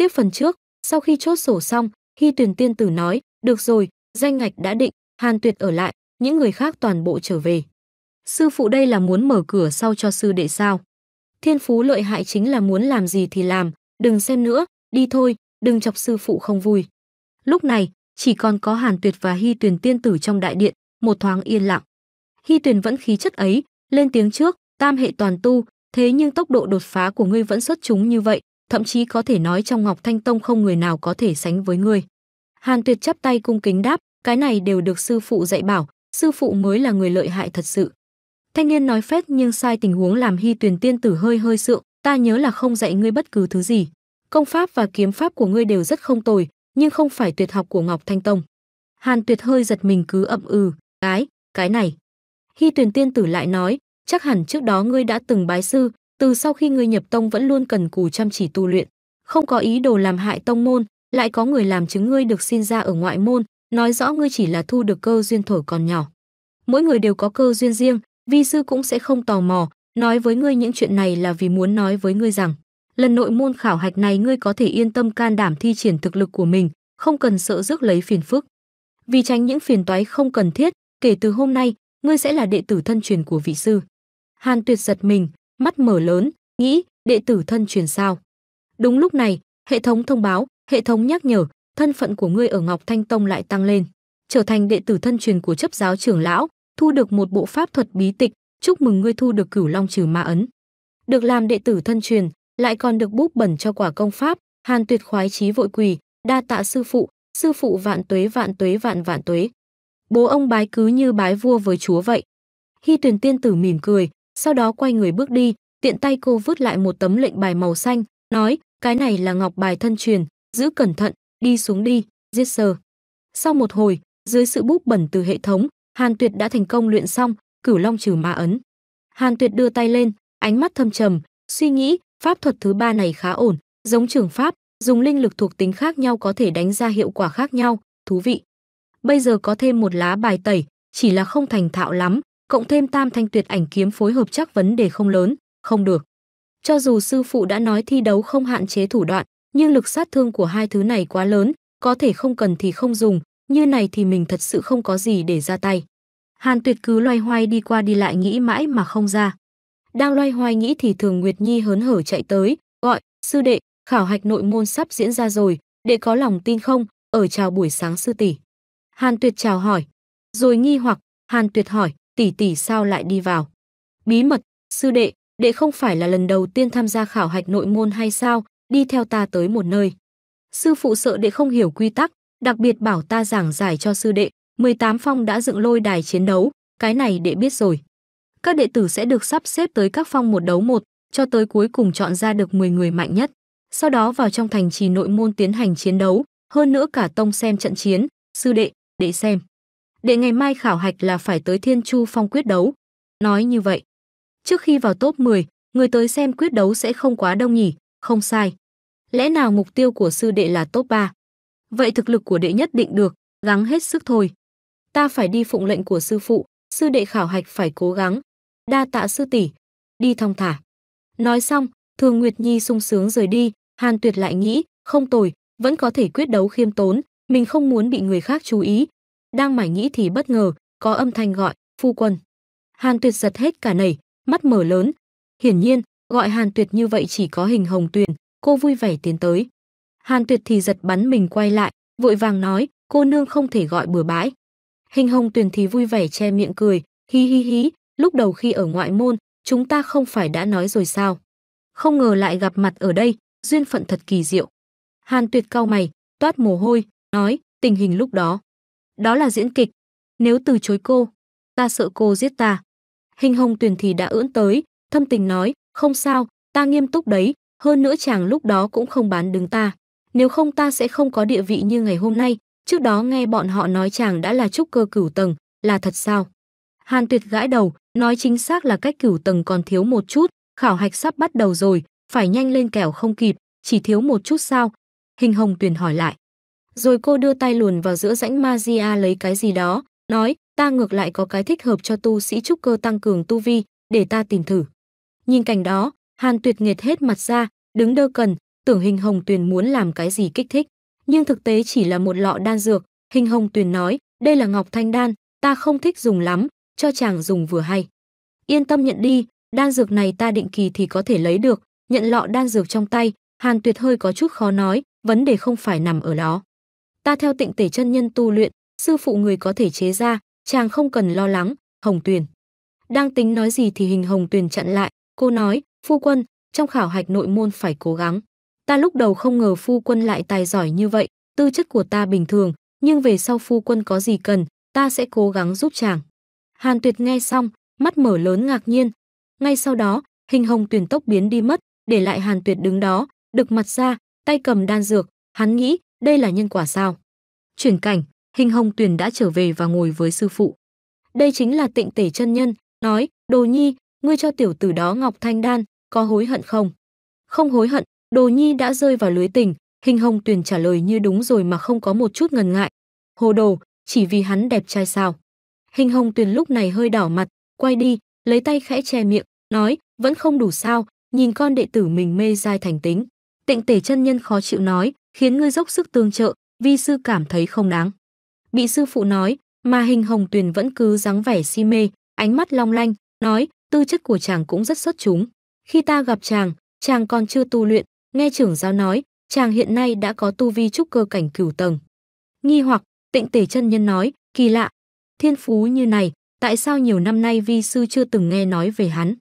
Tiếp phần trước, sau khi chốt sổ xong, Hy Tuyền Tiên Tử nói, được rồi, danh ngạch đã định, Hàn Tuyệt ở lại, những người khác toàn bộ trở về. Sư phụ đây là muốn mở cửa sau cho sư đệ sao? Thiên phú lợi hại chính là muốn làm gì thì làm, đừng xem nữa, đi thôi, đừng chọc sư phụ không vui. Lúc này, chỉ còn có Hàn Tuyệt và Hy Tuyền Tiên Tử trong đại điện, một thoáng yên lặng. Hy Tuyền vẫn khí chất ấy, lên tiếng trước, tam hệ toàn tu, thế nhưng tốc độ đột phá của ngươi vẫn xuất chúng như vậy, thậm chí có thể nói trong Ngọc Thanh Tông không người nào có thể sánh với ngươi. Hàn Tuyệt chắp tay cung kính đáp, cái này đều được sư phụ dạy bảo, sư phụ mới là người lợi hại thật sự. Thanh niên nói phết nhưng sai tình huống làm Hi Tuyền tiên tử hơi hơi sượng, ta nhớ là không dạy ngươi bất cứ thứ gì. Công pháp và kiếm pháp của ngươi đều rất không tồi, nhưng không phải tuyệt học của Ngọc Thanh Tông. Hàn Tuyệt hơi giật mình cứ ậm ừ, cái, cái này. Hi Tuyền tiên tử lại nói, chắc hẳn trước đó ngươi đã từng bái sư, từ sau khi ngươi nhập tông vẫn luôn cần cù chăm chỉ tu luyện, không có ý đồ làm hại tông môn, lại có người làm chứng ngươi được xin ra ở ngoại môn, nói rõ ngươi chỉ là thu được cơ duyên thổi còn nhỏ. Mỗi người đều có cơ duyên riêng, vi sư cũng sẽ không tò mò, nói với ngươi những chuyện này là vì muốn nói với ngươi rằng, lần nội môn khảo hạch này ngươi có thể yên tâm can đảm thi triển thực lực của mình, không cần sợ rước lấy phiền phức. Vì tránh những phiền toái không cần thiết, kể từ hôm nay, ngươi sẽ là đệ tử thân truyền của vị sư. Hàn Tuyệt giật mình, mắt mở lớn, nghĩ, đệ tử thân truyền sao? Đúng lúc này, hệ thống thông báo, hệ thống nhắc nhở, thân phận của ngươi ở Ngọc Thanh Tông lại tăng lên, trở thành đệ tử thân truyền của chấp giáo trưởng lão, thu được một bộ pháp thuật bí tịch, chúc mừng ngươi thu được Cửu Long trừ ma ấn. Được làm đệ tử thân truyền, lại còn được búp bẩn cho quả công pháp, Hàn Tuyệt khoái chí vội quỳ, đa tạ sư phụ, sư phụ vạn tuế vạn tuế vạn vạn tuế. Bố ông bái cứ như bái vua với chúa vậy. Hi Tuyền tiên tử mỉm cười, sau đó quay người bước đi, tiện tay cô vứt lại một tấm lệnh bài màu xanh, nói, cái này là ngọc bài thân truyền, giữ cẩn thận, đi xuống đi, giết sờ. Sau một hồi, dưới sự búp bẩn từ hệ thống, Hàn Tuyệt đã thành công luyện xong, cửu long trừ ma ấn. Hàn Tuyệt đưa tay lên, ánh mắt thâm trầm, suy nghĩ, pháp thuật thứ ba này khá ổn, giống trường pháp, dùng linh lực thuộc tính khác nhau có thể đánh ra hiệu quả khác nhau, thú vị. Bây giờ có thêm một lá bài tẩy, chỉ là không thành thạo lắm, cộng thêm tam thanh tuyệt ảnh kiếm phối hợp chắc vấn đề không lớn, không được. Cho dù sư phụ đã nói thi đấu không hạn chế thủ đoạn, nhưng lực sát thương của hai thứ này quá lớn, có thể không cần thì không dùng, như này thì mình thật sự không có gì để ra tay. Hàn Tuyệt cứ loay hoay đi qua đi lại nghĩ mãi mà không ra. Đang loay hoay nghĩ thì Thường Nguyệt Nhi hớn hở chạy tới, gọi, sư đệ, khảo hạch nội môn sắp diễn ra rồi, đệ có lòng tin không, ở chào buổi sáng sư tỷ. Hàn Tuyệt chào hỏi, rồi nghi hoặc, Hàn Tuyệt hỏi, tỷ tỷ sao lại đi vào? Bí mật, sư đệ, đệ không phải là lần đầu tiên tham gia khảo hạch nội môn hay sao, đi theo ta tới một nơi. Sư phụ sợ đệ không hiểu quy tắc, đặc biệt bảo ta giảng giải cho sư đệ, 18 phong đã dựng lôi đài chiến đấu, cái này đệ biết rồi. Các đệ tử sẽ được sắp xếp tới các phong một đấu một, cho tới cuối cùng chọn ra được 10 người mạnh nhất. Sau đó vào trong thành trì nội môn tiến hành chiến đấu, hơn nữa cả tông xem trận chiến, sư đệ, đệ xem để ngày mai khảo hạch là phải tới Thiên Chu Phong quyết đấu. Nói như vậy, trước khi vào top 10, người tới xem quyết đấu sẽ không quá đông nhỉ, không sai. Lẽ nào mục tiêu của sư đệ là top 3? Vậy thực lực của đệ nhất định được, gắng hết sức thôi. Ta phải đi phụng lệnh của sư phụ, sư đệ khảo hạch phải cố gắng. Đa tạ sư tỷ, đi thong thả. Nói xong, Thường Nguyệt Nhi sung sướng rời đi, Hàn Tuyệt lại nghĩ, không tồi, vẫn có thể quyết đấu khiêm tốn, mình không muốn bị người khác chú ý, đang mải nghĩ thì bất ngờ có âm thanh gọi phu quân hàn tuyệt giật hết cả nảy mắt mở lớn hiển nhiên gọi hàn tuyệt như vậy chỉ có hình hồng tuyền cô vui vẻ tiến tới hàn tuyệt thì giật bắn mình quay lại vội vàng nói cô nương không thể gọi bừa bãi hình hồng tuyền thì vui vẻ che miệng cười hi hi hí lúc đầu khi ở ngoại môn chúng ta không phải đã nói rồi sao không ngờ lại gặp mặt ở đây duyên phận thật kỳ diệu hàn tuyệt cau mày toát mồ hôi nói tình hình lúc đó đó là diễn kịch. Nếu từ chối cô, ta sợ cô giết ta. Hình hồng tuyển thì đã ưỡn tới, thâm tình nói, không sao, ta nghiêm túc đấy, hơn nữa chàng lúc đó cũng không bán đứng ta. Nếu không ta sẽ không có địa vị như ngày hôm nay, trước đó nghe bọn họ nói chàng đã là trúc cơ cửu tầng, là thật sao? Hàn tuyệt gãi đầu, nói chính xác là cách cửu tầng còn thiếu một chút, khảo hạch sắp bắt đầu rồi, phải nhanh lên kẻo không kịp, chỉ thiếu một chút sao? Hình hồng tuyển hỏi lại. Rồi cô đưa tay luồn vào giữa rãnh Magia lấy cái gì đó, nói, ta ngược lại có cái thích hợp cho tu sĩ trúc cơ tăng cường tu vi, để ta tìm thử. Nhìn cảnh đó, Hàn Tuyệt nghiệt hết mặt ra, đứng đơ cần, tưởng hình hồng tuyền muốn làm cái gì kích thích. Nhưng thực tế chỉ là một lọ đan dược, hình hồng tuyền nói, đây là ngọc thanh đan, ta không thích dùng lắm, cho chàng dùng vừa hay. Yên tâm nhận đi, đan dược này ta định kỳ thì có thể lấy được, nhận lọ đan dược trong tay, Hàn Tuyệt hơi có chút khó nói, vấn đề không phải nằm ở đó ta theo tịnh tể chân nhân tu luyện, sư phụ người có thể chế ra, chàng không cần lo lắng, Hồng Tuyền. Đang tính nói gì thì hình Hồng Tuyền chặn lại, cô nói, phu quân, trong khảo hạch nội môn phải cố gắng. Ta lúc đầu không ngờ phu quân lại tài giỏi như vậy, tư chất của ta bình thường, nhưng về sau phu quân có gì cần, ta sẽ cố gắng giúp chàng. Hàn Tuyệt nghe xong, mắt mở lớn ngạc nhiên. Ngay sau đó, hình hồng tuyền tốc biến đi mất, để lại Hàn Tuyệt đứng đó, đực mặt ra, tay cầm đan dược, hắn nghĩ, đây là nhân quả sao? Chuyển cảnh, Hình Hồng Tuyền đã trở về và ngồi với sư phụ. Đây chính là Tịnh Tể chân nhân, nói: "Đồ Nhi, ngươi cho tiểu tử đó Ngọc Thanh đan, có hối hận không?" "Không hối hận, Đồ Nhi đã rơi vào lưới tình." Hình Hồng Tuyền trả lời như đúng rồi mà không có một chút ngần ngại. "Hồ đồ, chỉ vì hắn đẹp trai sao?" Hình Hồng Tuyền lúc này hơi đỏ mặt, quay đi, lấy tay khẽ che miệng, nói: "Vẫn không đủ sao?" Nhìn con đệ tử mình mê dai thành tính, Tịnh Tể chân nhân khó chịu nói, khiến ngươi dốc sức tương trợ, vi sư cảm thấy không đáng. Bị sư phụ nói, mà hình hồng tuyền vẫn cứ dáng vẻ si mê, ánh mắt long lanh, nói, tư chất của chàng cũng rất xuất chúng. Khi ta gặp chàng, chàng còn chưa tu luyện, nghe trưởng giáo nói, chàng hiện nay đã có tu vi trúc cơ cảnh cửu tầng. Nghi hoặc, tịnh tể chân nhân nói, kỳ lạ, thiên phú như này, tại sao nhiều năm nay vi sư chưa từng nghe nói về hắn?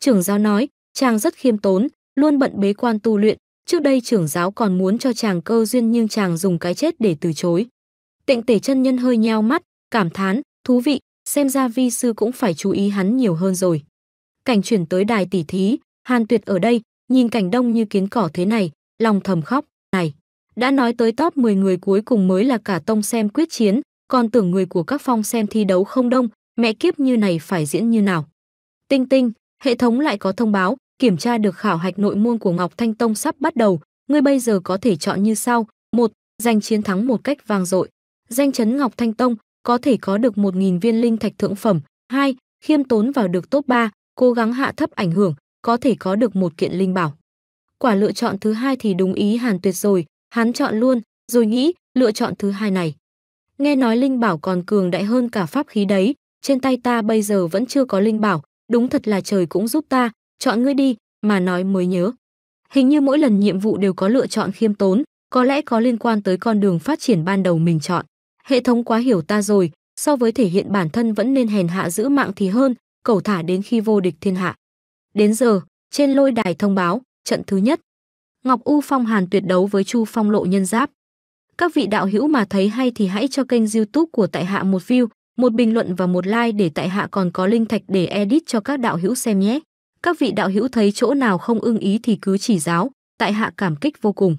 Trưởng giáo nói, chàng rất khiêm tốn, luôn bận bế quan tu luyện, Trước đây trưởng giáo còn muốn cho chàng cơ duyên nhưng chàng dùng cái chết để từ chối. Tịnh tể chân nhân hơi nheo mắt, cảm thán, thú vị, xem ra vi sư cũng phải chú ý hắn nhiều hơn rồi. Cảnh chuyển tới đài tỷ thí, Hàn Tuyệt ở đây, nhìn cảnh đông như kiến cỏ thế này, lòng thầm khóc, này. Đã nói tới top 10 người cuối cùng mới là cả tông xem quyết chiến, còn tưởng người của các phong xem thi đấu không đông, mẹ kiếp như này phải diễn như nào. Tinh tinh, hệ thống lại có thông báo, kiểm tra được khảo hạch nội môn của Ngọc Thanh Tông sắp bắt đầu, ngươi bây giờ có thể chọn như sau: một, Giành chiến thắng một cách vang dội. Danh chấn Ngọc Thanh Tông có thể có được 1000 viên linh thạch thượng phẩm. 2. Khiêm tốn vào được top 3, cố gắng hạ thấp ảnh hưởng, có thể có được một kiện linh bảo. Quả lựa chọn thứ hai thì đúng ý Hàn Tuyệt rồi, hắn chọn luôn, rồi nghĩ, lựa chọn thứ hai này. Nghe nói linh bảo còn cường đại hơn cả pháp khí đấy, trên tay ta bây giờ vẫn chưa có linh bảo, đúng thật là trời cũng giúp ta, chọn ngươi đi, mà nói mới nhớ. Hình như mỗi lần nhiệm vụ đều có lựa chọn khiêm tốn, có lẽ có liên quan tới con đường phát triển ban đầu mình chọn. Hệ thống quá hiểu ta rồi, so với thể hiện bản thân vẫn nên hèn hạ giữ mạng thì hơn, cầu thả đến khi vô địch thiên hạ. Đến giờ, trên lôi đài thông báo, trận thứ nhất. Ngọc U Phong Hàn tuyệt đấu với Chu Phong Lộ nhân giáp. Các vị đạo hữu mà thấy hay thì hãy cho kênh youtube của Tại Hạ một view, một bình luận và một like để Tại Hạ còn có linh thạch để edit cho các đạo hữu xem nhé các vị đạo hữu thấy chỗ nào không ưng ý thì cứ chỉ giáo tại hạ cảm kích vô cùng